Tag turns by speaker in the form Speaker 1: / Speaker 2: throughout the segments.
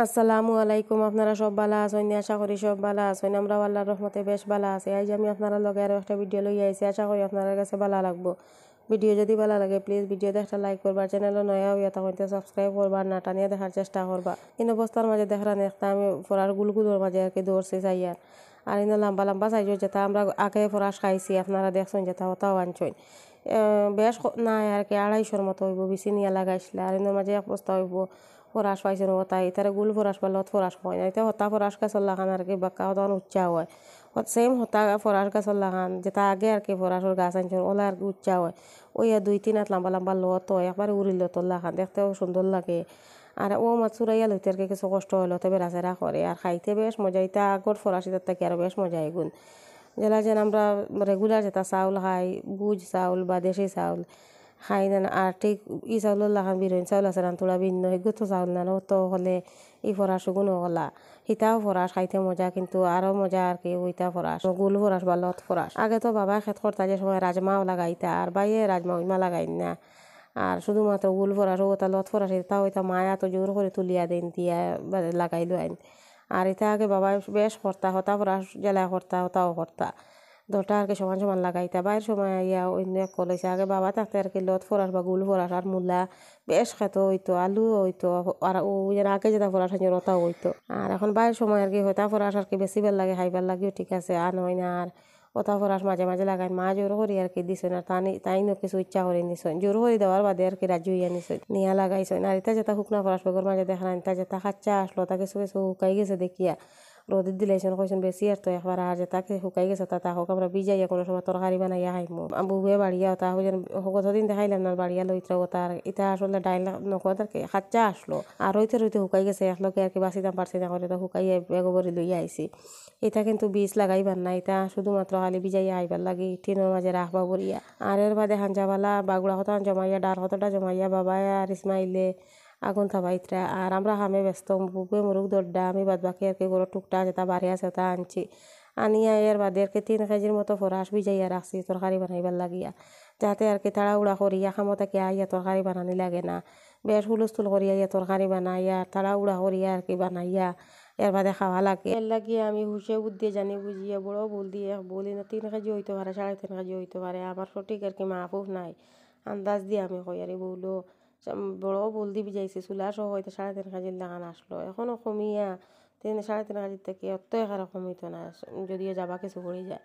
Speaker 1: আসসালামু আলাইকুম আপনারা সব ভালো আছেন আশা করি সব ভালো আছেন আমরা আল্লাহর রহমতে বেশ ভালো আছি আজ আমি আপনারা লগে আরও একটা ভিডিও লই আইছি আশা করি আপনার কাছে ভালো লাগবো ভিডিও যদি ভালো লাগে প্লিজ ভিডিওতে একটা লাইক করবা চ্যানেলও নয়া হইয়া তখন সাবস্ক্রাইব করবা না টানিয়ে দেখার চেষ্টা করবা ইন অবস্থার মাঝে দেখার একটা আমি ফরার গুলগুলোর মাঝে আর কি দৌড়ছি চাইয়ার আর ইন লম্বা লম্বা চাইছো যেটা আমরা আগে ফরাস খাইছি আপনারা দেখছেন যেটা ওটাও আনছেন বেশ না আর কি আড়াইশোর মতো হইব বেশি নিয়ে লাগাইছিলে আর ইনের মাঝে এক বস্তা হইব ফরাস পাইছে ও তাই তার গুল ফরাস পারলে হত ফরাস হয় না এটা হতা ফরাস গাছর লাগান আর কি বাক্কা তখন উচ্চা হয় সেম হতা ফরাস গাছর লাগান যেটা আগে আর কি ফরাসর গাছ আনছে ওলা আর কি উচ্চা হয় ওই দুই তিন হাত লম্বা লম্বা লত হয় একবার উড়ি লত লাগান দেখতেও সুন্দর লাগে আর ও মাছ চুরাইয়া লইতে আর কি কিছু কষ্ট হলো বেড়া রাজেরা করে আর খাইতে বেশ মজা এটা আগর ফরাসি তার থেকে আরো বেশ মজা এগুন যেলা যেন আমরা রেগুলার যেটা চাউল খাই বুজ চাউল বা দেশি চাউল না আর ঠিক ই চাউলের লাখান চাউল আছে তোলা ভিন্ন সেগুতো চাউল নান তো হলে ই ফরাস গুণ হলা সীতাও ফরাস খাইতে মজা কিন্তু আরও মজা আর কি ওইটা ফরাস গুল ফরাস বা লত ফরাস আগে তো বাবা খেত করতা যে সময় রাজমাও লাগাইতা আর বাইয়ে রাজমা ইমা লাগাই না আর শুধুমাত্র গুল ফরাস ও তা লত ফরাস তাও ওইটা মায়া তো জোর করে তুলিয়া দেন দিয়া লাগাইলো আইন আর এটা আগে বাবা বেশ করতা হতা ফরাস জেলায় করতা হতাও করতা দরটা আর কি সমান সমান লাগাইতা বাইর সময় ইয়া অন্য এক কলেছে আগে বাবা থাকতে আর কি লত ফোরার বা গুল ফোরার আর মূলা বেশ খেত হইতো আলু হইতো আর ও যেন আগে যেটা ফোরার সেজন রতাও হইতো আর এখন বাইর সময় আর কি হইতা ফোরার আর কি বেশিবার লাগে হাইবার লাগেও ঠিক আছে আর নয় না আর ওটা ফোরার মাঝে মাঝে লাগাই মা জোর করি আর কি দিছ না তাই তাই কিছু ইচ্ছা করে নিছই জোর করে দেওয়ার বাদে আর কি রাজি হইয়া নিছই নিয়া লাগাইছই আর এটা যেটা শুকনা ফোরার বেগর মাঝে দেখা না এটা যেটা খাচ্চা আসলো তা কিছু কিছু শুকাই গেছে দেখিয়া রোদের দিলে এসে কইছেন বেশি আর তো একবার আর যে তাকে শুকাই গেছে তা হোক আমরা বিজাই কোনো সময় তরকারি বানাই খাইমু বুয়ে বাড়িয়া তা হইছেন কতদিন দেখাইলাম না বাড়িয়া লইতে ও তার ইটা আসলে ডাইল নকদ আর কি খাচ্চা আসলো আর রইতে রইতে শুকাই গেছে একলগে আর কি দাম পারছিতাম করে তো শুকাইয়া বেগবরি লই আইছি এটা কিন্তু বীজ লাগাইবার না এটা শুধুমাত্র খালি বিজাই আইবার লাগে টিনের মাঝে রাখবা বলিয়া আর এর বাদে হাঞ্জাবালা বাগুড়া হতান জমাইয়া ডার হতটা জমাইয়া বাবা আর ইসমাইলে আগুন থাবাইতরা আর আমরা হামে ব্যস্ত বুকে মুরুক দরডা আমি বাদ বাকি আর কি গরো টুকটা যেটা বাড়ি আছে তা আনছি আনিয়া এর বাদে আর কি তিন কেজির মতো ফরাস ভিজাইয়া রাখছি তরকারি বানাইবার লাগিয়া যাতে আর কি তাড়া উড়া করিয়া খামতাকে আইয়া তরকারি বানানি লাগে না বেশ হুলস্থুল করিয়া ইয়া তরকারি বানাইয়া উড়া করিয়া আর কি বানাইয়া এর বাদে খাওয়া লাগে এর লাগিয়ে আমি হুসে বুদ্ধি জানি বুঝিয়ে বড় ভুল দিয়ে বলি না তিন কেজি হইতে পারে সাড়ে তিন কেজি হইতে পারে আমার সঠিক আর কি মাহফুফ নাই আন্দাজ দিয়ে আমি কই আর বলো বড় বলদি যাইছে চুলা সহ হয়তো সাড়ে তিন হাজার লাগান আসলো এখন কমিয়া তিন সাড়ে তিন হাজার থেকে অত একারা কমিত না যদিও যাবা কিছু পড়ে যায়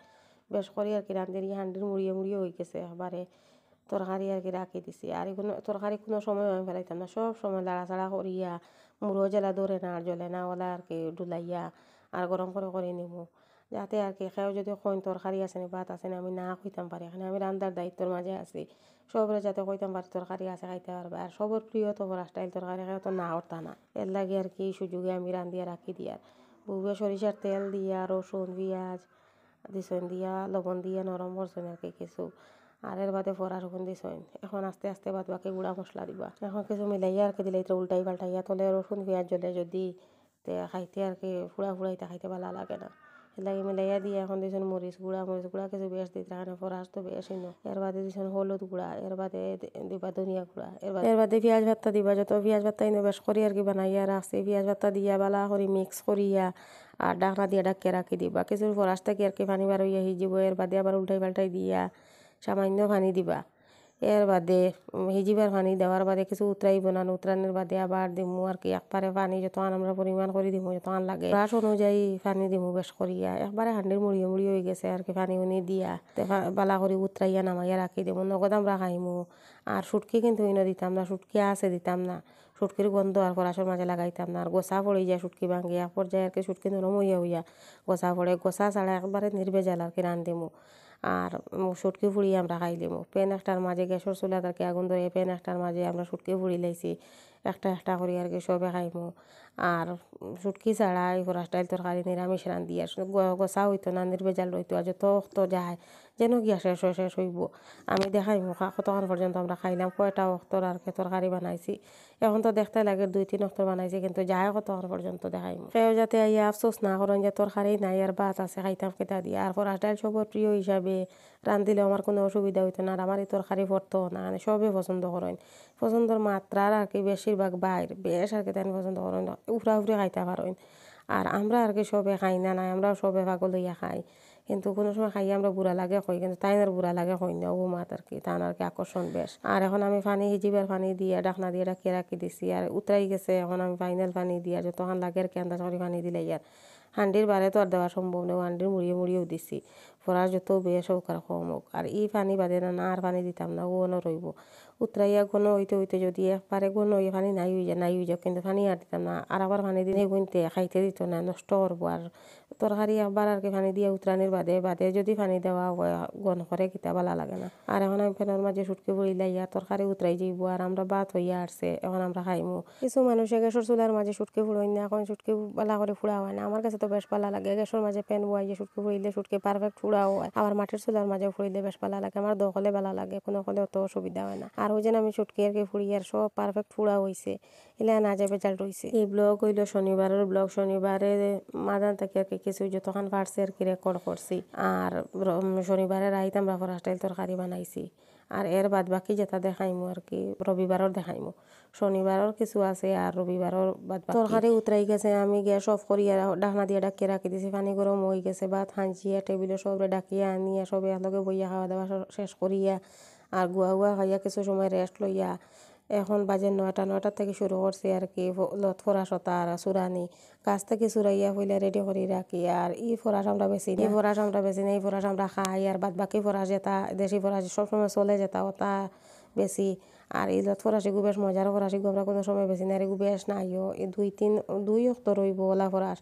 Speaker 1: বেশ করি আর কি রান্ধেরি হান্ডির মুড়িয়ে মুড়িয়ে হয়ে গেছে এবারে তরকারি আর কি রাখি দিছি আর কোনো তরকারি কোনো সময় আমি ফেলাইতাম না সব সময় লাড়াচাড়া করিয়া মুড়ো জ্বালা ধরে না আর জ্বলে না ওলা আর কি ডুলাইয়া আর গরম করে করে নেবো যাতে আর কি খেয়েও যদি কইন তরকারি আছে না ভাত আছে না আমি না খুঁজতাম পারি এখানে আমি রান্দার দায়িত্বর মাঝে আছি সবরে যাতে কইতাম পারি তরকারি আছে খাইতে পারবে আর সবর প্রিয় তো স্টাইল তরকারি খাই তো না অর্থা না এর লাগে আর কি সুযোগে আমি রান্ধিয়া রাখি দিয়ার বুবে সরিষার তেল দিয়া রসুন পেঁয়াজ দিছইন দিয়া লবণ দিয়া নরম করছেন আর কি কিছু আর এর বাদে ফরার হুকুন দিছইন এখন আস্তে আস্তে বাদ বাকি গুঁড়া মশলা দিবা এখন কিছু মিলাইয়া আর কি দিলে এটা উল্টাই পাল্টাইয়া তোলে রসুন পেঁয়াজ জ্বলে যদি খাইতে আর কি ফুড়া ফুড়াইতে খাইতে ভালো লাগে না লাগে মিলাইয়া দিয়ে এখন দিয়েছেন মরিচ গুঁড়া মরিচ গুঁড়া কিছু বেশ দিতে তাহলে ফরাস তো বেশি ন এর বাদে দিয়েছেন হলুদ গুঁড়া এর বাদে দিবা ধনিয়া গুঁড়া এর বাদে এর বাদে পেঁয়াজ ভাতটা দিবা যত পেঁয়াজ ভাতটা ইনো বেশ করি আর কি বানাইয়া রাখছি পেঁয়াজ ভাতটা দিয়া বালা করি মিক্স করিয়া আর ডাকনা দিয়ে ডাকিয়ে রাখি দিবা কিছু ফরাস কি আর কি পানি বার হইয়া সিজিব এর বাদে আবার উল্টাই পাল্টাই দিয়া সামান্য পানি দিবা এর বাদে হিজিবার পানি দেওয়ার বাদে কিছু উতরাইব না উতরানোর বাদে আবার দিমু আর কি একবারে পানি যতক্ষণ আমরা পরিমাণ করে দিমু আন লাগে ব্রাশ অনুযায়ী পানি দিমু বেশ করিয়া একবারে হান্ডির মুড়িয়ে মুড়ি হয়ে গেছে আর কি পানি উনি দিয়া বালা করে উতরাইয়া নামাইয়া রাখি দিমু নগদ আমরা খাইমু আর সুটকি কিন্তু ইনো দিতাম না সুটকি আছে দিতাম না সুটকির গন্ধ আর কলাসর মাঝে লাগাইতাম না আর গোসা পড়ে যায় সুটকি ভাঙে এক পর্যায়ে আর কি সুটকি নরম হইয়া হইয়া গোসা পড়ে গোসা ছাড়া একবারে নির্বেজাল আর কি রান দিমু আর সুটকি ফুড়ি আমরা খাইলিমু প্যান একটার মাঝে গ্যাসের চুলা তারকে আগুন ধরে প্যান একটার মাঝে আমরা সুটকি ফুড়ি লাইছি একটা একটা করে আর কি সবে খাইমু আর সুটকি ছাড়া এই ফরাস্টাইল তরকারি নিরামিষ রান্ধি আর গোসা হইতো না নির্বেজাল রইতো আর যত অক্ত যায় যেন গিয়া শেষ হয়ে শেষ হইব আমি দেখাই কতক্ষণ পর্যন্ত আমরা খাইলাম কয়টা অক্তর আর কি তরকারি বানাইছি এখন তো দেখতে লাগে দুই তিন অক্তর বানাইছি কিন্তু যায় কতক্ষণ পর্যন্ত দেখাই সেও যাতে আইয়া আফসোস না করেন যে তরকারি নাই আর বাত আছে খাইতাম কেটা দিয়ে আর ফরাস্টাইল সবর প্রিয় হিসাবে রান্ধিলে আমার কোনো অসুবিধা হইতো না আর আমার এই তরকারি ভরতো না সবে পছন্দ করেন পছন্দর মাত্রার আর কি বেশির বেশিরভাগ বাইর বেশ আর কি তেন পছন্দ করেন উফরা উফরি খাইতে পারেন আর আমরা আর কি সবে খাই না নাই আমরা সবে পাগল হইয়া খাই কিন্তু কোনো সময় খাইয়ে আমরা বুড়া লাগে কই কিন্তু তাই আর বুড়া লাগে কই না ও মাত আর কি তান আর কি আকর্ষণ বেশ আর এখন আমি পানি হিজিবার পানি দিয়ে ডাকনা দিয়ে রাখিয়ে রাখি দিছি আর উতরাই গেছে এখন আমি ফাইনাল পানি দিয়ে যতক্ষণ লাগে আর কি আন্দাজ করে পানি দিলে ইয়ার হান্ডির বারে তো আর দেওয়া সম্ভব নয় হান্ডির মুড়িয়ে মুড়িয়েও দিছি ফরা যত বেয়া সৌকার কম হোক আর ই পানি বাদে না আর পানি দিতাম না গন রইব উতরাইয়া গন হইতে হইতে যদি একবারে গন হয়ে পানি নাই হয়ে যায় নাই হয়ে যাও কিন্তু পানি আর দিতাম না আর আবার পানি দিনে গুনতে খাইতে দিত না নষ্ট করবো আর তরকারি একবার আর কি পানি দিয়ে উতরানির বাদে বাদে যদি পানি দেওয়া হয় গন করে কিতা ভালা লাগে না আর এখন আমি ফেনের মাঝে সুটকে বইলাই লাইয়া তরকারি উতরাই যাইব আর আমরা বাত হইয়া আসছে এখন আমরা খাইমু কিছু মানুষে গ্যাসর চুলার মাঝে সুটকে ফুড়ই না এখন সুটকে বালা করে ফুড়া হয় না আমার কাছে তো বেশ ভালো লাগে গ্যাসর মাঝে প্যান বয়ে সুটকে ফুড়িলে সুটকে পারফেক্ট ফুড়া চুলাও আমার মাঠের চুলার মাঝে ফুড়িলে বেশ ভালো লাগে আমার দখলে ভালো লাগে কোনো হলে অত অসুবিধা হয় না আর ওই যেন আমি ছুটকি আর কি ফুড়ি আর সব পারফেক্ট ফুড়া হয়েছে এলে না যাবে চাল রয়েছে এই ব্লগ হইলো শনিবারের ব্লগ শনিবারে মাদান থেকে আর কি কিছু যতক্ষণ পারছি আর কি রেকর্ড করছি আর শনিবারে রাইতাম আমরা ফরাস্টাইল তরকারি বানাইছি আর এর বাদ বাকি যেটা দেখাইমু আর কি রবিবারও দেখাইমু শনিবারও কিছু আছে আর রবিবারও বাদ তরকারি উতরাই গেছে আমি গিয়া সব করিয়া ডাকনা দিয়ে ডাকিয়ে রাখি দিছি পানি গরম হয়ে গেছে বা থাঁচিয়া টেবিলে সবরে ডাকিয়া আনিয়া সবে একলগে বইয়া খাওয়া দাওয়া শেষ করিয়া আর গুয়া গুয়া খাইয়া কিছু সময় রেস্ট লইয়া এখন বাজে নয়টা নয়টার থেকে শুরু করছে আর কি লত ফরাসতা আর সুরানি গাছ থেকে সুরাইয়া হইলে রেডি করি রাখি আর ই ফরাস আমরা বেশি এই ফরাস আমরা বেশি নেই ফরাস আমরা খাই আর বাদ বাকি ফরাস যেতা দেশি ফরাস সবসময় চলে যেতা ওটা বেশি আর এই লত ফরাসি গু বেশ মজার ফরাসি গুবরা কোনো সময় বেশি না আর গু বেশ নাইও এই দুই তিন দুই অক্ত রইব ওলা ফরাস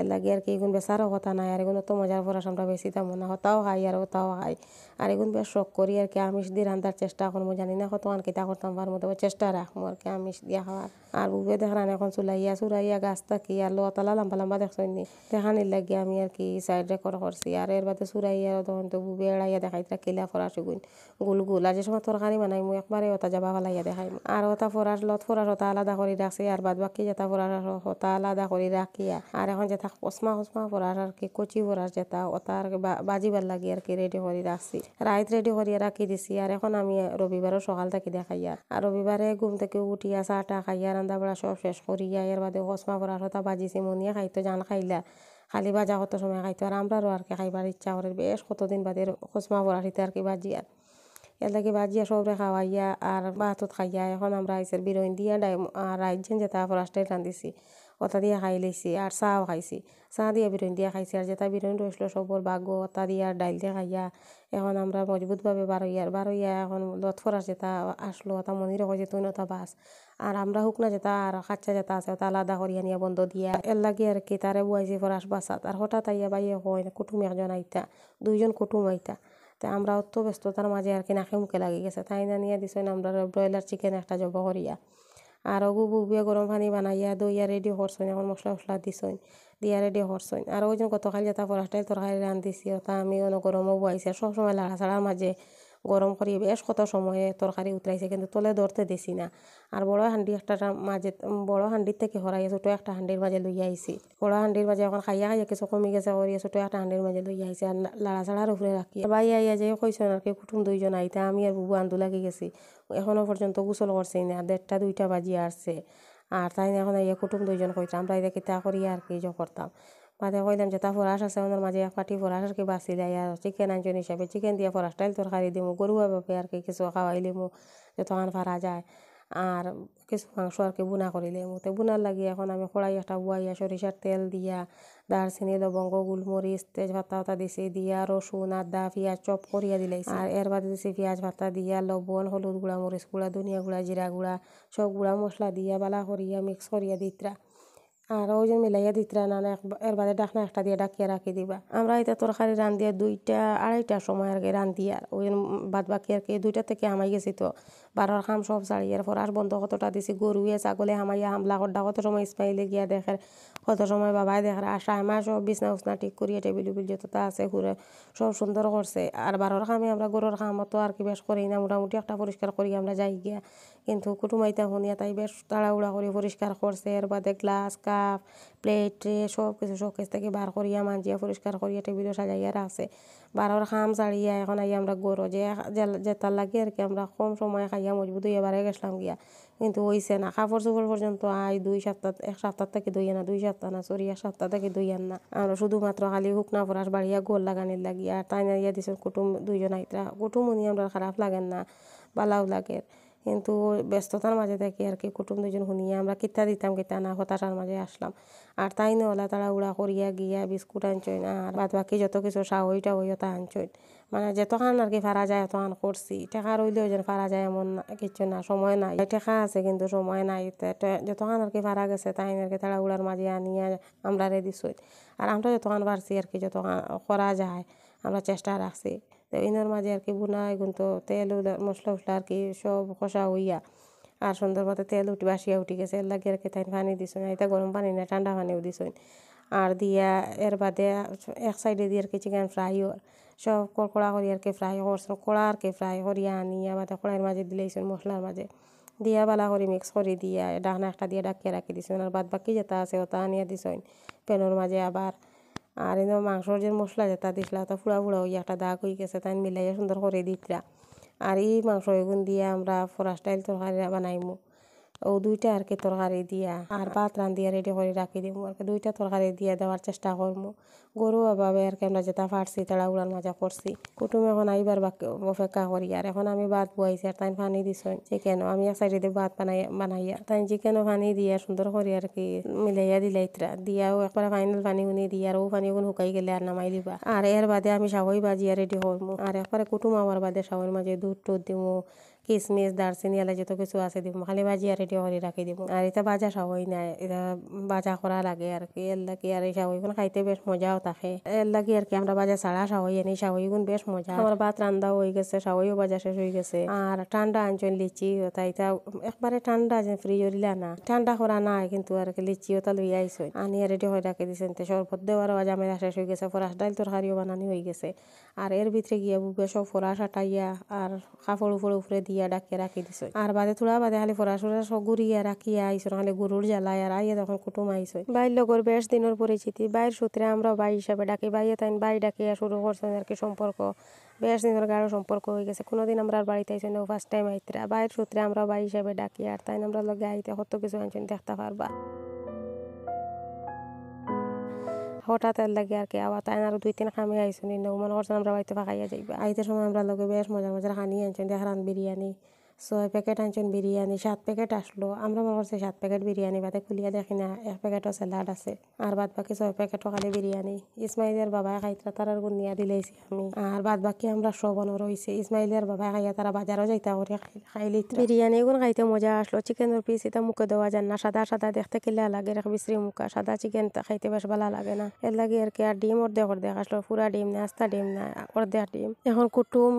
Speaker 1: এর লাগে আর কি এগুন বেচারও কথা নাই আর এগুলো তো মজার পড়া সামটা বেশি তা মনে হতাও খাই আর তাও হাই আর এগুন বেশ শখ করি আর কি আমিষ দিয়ে রান্ধার চেষ্টা করবো জানি না কত তা করতাম পার মতো চেষ্টা রাখবো আর কি আমিষ দিয়া খাওয়ার আর বুবে দেখান এখন চুলাইয়া চুরাইয়া গাছ থাকি আর লতালা লম্বা লম্বা দেখছেন নি দেখানির লাগে আমি আর কি সাইড রেকর্ড করছি আর এর বাদে চুরাইয়া তখন তো বুবে এড়াইয়া দেখাই কিলা ফরাস গুণ গোল গোল আর যে সময় তরকারি বানাই মো একবারে ওটা যাবা ফেলাইয়া দেখাই আর ওটা ফরাস লত ফরাস ওটা আলাদা করে রাখছি আর বাদ বাকি যেটা ফরাস হতা আলাদা করে রাখিয়া আর এখন যেটা থাক পসমা হসমা পরার আর কি কচি পরার যেটা তার বাজিবার লাগি আর কি রেডি করে রাখছি রাইত রেডি করি রাখি দিছি আর এখন আমি রবিবারও সকাল থাকি দেখাইয়া আর রবিবারে ঘুম থেকে উঠিয়া চা টা খাইয়া রান্না বড়া সব শেষ করিয়া এর বাদে হসমা পরার হতা বাজিছি মনিয়া খাইতো জান খাইলা খালি বাজা কত সময় খাইতো আর আমরারও আর কি খাইবার ইচ্ছা করে বেশ কতদিন বাদে হসমা পরার হিতে আর কি বাজিয়া এর লাগে বাজিয়া সবরে খাওয়াইয়া আর ভাতত খাইয়া এখন আমরা আইসের বিরোইন দিয়া ডাই আর রাইজেন যেতে রাষ্ট্রে টান অতা দিয়া খাই লাইছি আর চাহ খাইছি চাহ দিয়া বিরণ দিয়া খাইছি আর যেটা বিরণ রইছিল সবর বাগ্য ওতা দিয়া ডাইল দিয়া খাইয়া এখন আমরা মজবুতভাবে বারো ইয়া এখন লত আছে যেটা আসলো ওটা মনির হয়েছে তুই ওটা বাস আর আমরা হুকনা যেটা আর খাচ্চা যেটা আছে ওটা আলাদা করিয়া আনিয়া বন্ধ দিয়া এর লাগে আর কি তারে বুয়াইছে ফরাস বাসাত আর হঠাৎ আইয়া বাইয়ে কয় কুটুম একজন আইতা দুইজন কুটুম আইতা তা আমরা অত ব্যস্ততার মাঝে আর কি নাকে মুখে লাগে গেছে তাই না নিয়ে দিস আমরা ব্রয়লার চিকেন একটা জব করিয়া আরও গুগুবিয়ে গরম পানি বানাইয়া দইয়া রেডি হরসইন এখন মশলা মশলা দিছইন দিয়া রেডি হরসইন আর ওই জন্য গতকাল যেটা পরাশটাই তরকারি রান্ধিছি ওটা আমি অন গরমও বহাইছি সবসময় লাড়া ছাড়া মাঝে গরম করি বেশ কত সময়ে তরকারি উতরাইছে কিন্তু তলে ধরতে দিছি না আর বড় হান্ডি একটা মাঝে বড় হান্ডির থেকে হরাই ছোটো একটা হান্ডির মাঝে লই আইছি বড় হান্ডির মাঝে এখন খাইয়া খাইয়া কিছু কমি গেছে করিয়া ছোটো একটা হান্ডির মাঝে লই আইছে আর লাড়া ছাড়ার উপরে রাখি বাই আইয়া যে কইছেন আর কি কুটুম দুইজন আইতা আমি আর বুবু আন্দু লাগি গেছি এখনও পর্যন্ত গোসল করছি না দেড়টা দুইটা বাজিয়ে আসছে আর তাই এখন আইয়া কুটুম দুইজন কইতাম আমরা এটা কিতা করিয়া আর কি করতাম মাঝে কইলাম যে তা ফরাস আছে ওনার মাঝে এক পাটি ফরাস কি বাঁচি দেয় আর চিকেন আনজন হিসাবে চিকেন দিয়ে ফরাস টাইল তরকারি দিমু গরুয়া বাপে আর কি কিছু খাওয়াইলে মু যতক্ষণ পারা যায় আর কিছু মাংস আর কি বুনা করিলে তো বুনার লাগি এখন আমি কড়াই একটা বুয়াইয়া সরিষার তেল দিয়া দারচিনি লবঙ্গ তেজ ভাতা ওটা দিছি দিয়া রসুন আদা পিঁয়াজ চপ করিয়া দিলে আর এর বাদে দিছি পিঁয়াজ ভাতা দিয়া লবণ হলুদ গুঁড়া মরিচ গুঁড়া ধনিয়া গুঁড়া জিরা গুঁড়া সব গুঁড়া মশলা দিয়া বালা করিয়া মিক্স করিয়া দিতরা আর ওই যে মিলাইয়া দিতরা না এর বাদে ডাকনা একটা দিয়ে ডাকিয়ে রাখি দিবা আমরা এটা তরকারি দিয়ে দুইটা আড়াইটার সময় আর কি রান্ধিয়া ওই বাদ বাকি আর কি দুইটা থেকে হামাই গেছি তো বারোর খাম সব এর পর আর বন্ধ কতটা দিছি গরুয়ে ছাগলে হামাইয়া হামলা করডা কত সময় ইসমাইলে গিয়া দেখের কত সময় বাবাই দেখার আশা আমার সব বিছনা উছনা ঠিক করিয়া টেবিল উবিল যতটা আছে ঘুরে সব সুন্দর করছে আর বারোর খামে আমরা গরুর খামতো আর কি বেশ করি না মোটামুটি একটা পরিষ্কার করি আমরা যাই গিয়া কিন্তু কুটুমাইতা শুনিয়া তাই বেশ তাড়াহুড়া করে পরিষ্কার করছে এর বাদে গ্লাস কাপ প্লেট ট্রে সব কিছু শোকেস থেকে বার করিয়া মাঞ্জিয়া পরিষ্কার করিয়া টেবিলও সাজাইয়া রাখছে বারোর খাম সারিয়া এখন আইয়া আমরা গরো যে জেতার লাগে আর কি আমরা কম সময় খাইয়া মজবুত হইয়া বারে গেছিলাম গিয়া কিন্তু হইছে না কাপড় চোপড় পর্যন্ত আই দুই সপ্তাহ এক সপ্তাহ থেকে ধুইয়া না দুই সপ্তাহ না সরি এক সপ্তাহ থেকে ধুইয়ান না আমরা শুধুমাত্র খালি হুকনা পরাস বাড়িয়া গোল লাগানির লাগিয়া আর তাই নাড়িয়া দিছে কুটুম দুইজন আইতরা কুটুম উনি আমরা খারাপ লাগেন না বালাও লাগের কিন্তু ব্যস্ততার মাঝে থাকি আর কি কুটুম দুজন শুনিয়া আমরা কিতা দিতাম কিতা না হতাশার মাঝে আসলাম আর তাই নহলে তারা উড়া করিয়া গিয়া বিস্কুট আনছই না আর বাদ বাকি যত কিছু সাহই টাহই তা আনছই মানে যতখান আর কি ফারা যায় তখন করছি টেকা রইলেও যেন ফারা যায় এমন না কিছু না সময় নাই টেকা আছে কিন্তু সময় নাই যতখান আর কি ফারা গেছে তাই আর কি তারা উড়ার মাঝে আনিয়া আমরা রেডি আর আমরা যতখান পারছি আর কি যতখান করা যায় আমরা চেষ্টা রাখছি ইনার এনার মাঝে আর কি বোনা এখন তো তেল মশলা উসলা আর কি সব কষা হইয়া আর সুন্দর মতো তেল উঠি বাসিয়া উঠি গেছে এর লাগে আর কি তাই পানি দিস না এটা গরম পানি না ঠান্ডা পানিও দিস আর দিয়া এর বাদে এক সাইডে দিয়ে আর কি চিকেন ফ্রাই সব কড়কড়া করি আর কি ফ্রাই করছেন কড়া আর কি ফ্রাই করিয়া আনিয়া বাদে কড়াইয়ের মাঝে দিলেইছেন মশলার মাঝে দিয়া বালা করে মিক্স করে দিয়া ডাকনা একটা দিয়ে ডাকিয়ে রাখি দিছেন আর বাদ বাকি যেটা আছে ওটা আনিয়া দিছেন প্যানের মাঝে আবার আর এনে মাংসর যে মশলা যেটা দিছিলা তা ফুড়া ফুড়া হইয়া একটা দাগ হয়ে গেছে তাই মিলাইয়া সুন্দর করে দিতলা আর এই মাংস এগুন দিয়ে আমরা ফরাস্টাইল তরকারিরা বানাইমু ও দুইটা আর কি তরকারি দিয়া আর ভাত রান্ধিয়া রেডি করে রাখি দিব আর কি দুইটা তরকারি দিয়া দেওয়ার চেষ্টা করবো গরুভাবে আর কি আমরা যেটা ফাটছি তাড়া উড়াল মাজা করছি কুটুম এখন আইবার অপেক্ষা করি আর এখন আমি ভাত বুয়াইছি আর তাই পানি যে চিকেন আমি এক সাইডে ভাত বানাই বানাইয়া তাই কেন পানি দিয়া সুন্দর করে আর কি মিলাইয়া দিলাইত্রা দিয়াও একবার ফাইনাল পানি উনি দিয়া আর ও পানি উনি শুকাই গেলে আর নামাই দিবা আর এর বাদে আমি সাগই বাজিয়া রেডি করবো আর একবারে কুটুম আমার বাদে সাগর মাঝে দুধ টুধ দিবো কিসমিস দারচিনি এলাই যত কিছু আছে দিব খালি ভাজি আর রেডি হরি রাখি দিব আর এটা বাজা সবই নাই এটা বাজা করা লাগে আর কি এর লাগে আর এই সাবইগুন খাইতে বেশ মজাও থাকে এর লাগে আর কি আমরা বাজা ছাড়া সবই এনে সাবইগুন বেশ মজা আমার ভাত রান্দাও হয়ে গেছে সাবইও বাজা শেষ হয়ে গেছে আর ঠান্ডা আনছেন লিচি তাই একবারে ঠান্ডা আছে ফ্রিজ হরিলা না ঠান্ডা করা নাই কিন্তু আর কি লিচি ওটা লুই আইস আনি আর রেডি হয়ে রাখি দিছেন তো শরবত দেওয়ার জামেলা শেষ হয়ে গেছে ফরাস ডাইল তরকারিও বানানি হয়ে গেছে আর এর ভিতরে গিয়ে বুকে সব ফরাস আটাইয়া আর কাপড় উপরে উপরে দিয়ে ডাকিয়া ডাকিয়া রাখি দিছে আর বাদে থোড়া বাদে খালি ফোরা সোরা সগুরিয়া রাখিয়া আইসর খালি গরুর জ্বালায় আর আইয়া তখন কুটুম আইসই বাইর লগর বেশ দিনের পরিচিতি বাইর সূত্রে আমরা বাই হিসাবে ডাকি বাইয়ে তাই বাই ডাকিয়া শুরু করছেন আর কি সম্পর্ক বেশ দিনের গাঢ় সম্পর্ক হয়ে গেছে কোনোদিন আমরা আর বাড়িতে আইসন ফার্স্ট টাইম আইতরা বাইর সূত্রে আমরা বাই হিসাবে ডাকি আর তাই আমরা লগে আইতে কত কিছু আনছেন দেখতে পারবা হঠাৎ এর লাগে আর কি আবার তাই আরো দুই তিন খামে আইসুনি মনে করছেন আমরা বাড়িতে ফাঁকাইয়া যাইবা আইতে সময় আমরা লগে বেশ মজার মজার খানি আনছেন দেখরান বিরিয়ানি ছয় প্যাকেট আনছেন বিরিয়ানি সাত প্যাকেট আসলো আমরা মনে করছি সাত প্যাকেট বিরিয়ানি বাদে খুলিয়া দেখি না এক প্যাকেটও স্যালাড আছে আর বাদ বাকি ছয় প্যাকেটও খালি বিরিয়ানি ইসমাইলের বাবাই খাইতা তারার গুনিয়া দিলাইছি আমি আর বাদ বাকি আমরা শ্রবণও রয়েছে ইসমাইলের বাবাই খাইয়া তারা বাজারও যাইতা করে খাইলি বিরিয়ানি গুণ খাইতে মজা আসলো চিকেনের পিস এটা মুখে দেওয়া যান না সাদা সাদা দেখতে কিলা লাগে রেখ বিশ্রী মুখা সাদা চিকেন খাইতে বেশ ভালো লাগে না এর লাগে আর কি আর ডিম অর্ধে অর্ধে আসলো পুরা ডিম না আস্তা ডিম না অর্ধে ডিম এখন কুটুম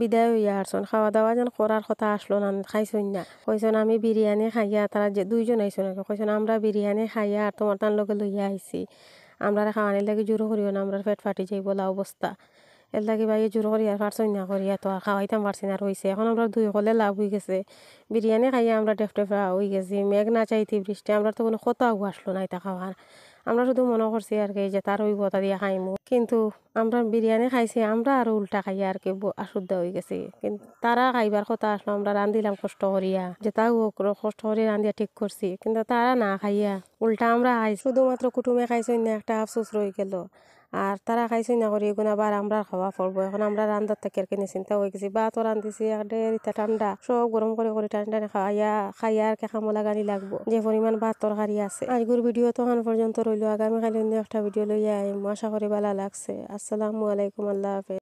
Speaker 1: বিদায় হইয়া আসুন খাওয়া দাওয়া যেন করার কথা আসলো না খাইছই না কইসন আমি বিরিয়ানি খাইয়া তারা যে দুইজন আইসন কইসন আমরা বিরিয়ানি খাইয়া আর তোমার তার লগে লইয়া আইসি আমরা খাওয়ানির লাগে জোর করিও না আমরা পেট ফাটি যাই বলা অবস্থা এর লাগে ভাই জোর করি আর পারছই না করিয়া তো আর খাওয়াইতাম পারছি না রয়েছে এখন আমরা দুই হলে লাভ হয়ে গেছে বিরিয়ানি খাইয়া আমরা ডেফটেফা হয়ে গেছি মেঘ না চাইতি বৃষ্টি আমরা তো কোনো কোথাও আসলো না এটা খাওয়ার আমরা শুধু মনে করছি আর কি যে তার ওই বতা দিয়ে খাইমু কিন্তু আমরা বিরিয়ানি খাইছি আমরা আর উল্টা খাই আর কি অশুদ্ধ হয়ে গেছি কিন্তু তারা খাইবার কথা আসলো আমরা রান্ধিলাম কষ্ট করিয়া যে তাও কষ্ট করে রান্ধিয়া ঠিক করছি কিন্তু তারা না খাইয়া উল্টা আমরা খাই শুধুমাত্র কুটুমে খাইছি অন্য একটা আফসোস রয়ে গেল আর তারা খাইছে না করি এগুলো আবার আমরা খাওয়া পড়বো এখন আমরা রান্দার থেকে আর কিনে চিন্তা হয়ে গেছি বা তো রান্ধেছি আর ঠান্ডা সব গরম করে করে ঠান্ডা খাইয়া খাইয়া আর খামলা গানি লাগবো যে পরিমাণ ভাত তরকারি আছে আজগুর ভিডিও তো এখন পর্যন্ত রইলো আগামীকাল অন্য একটা ভিডিও লইয়া আসা করি ভালো লাগছে আসসালামু আলাইকুম আল্লাহ হাফেজ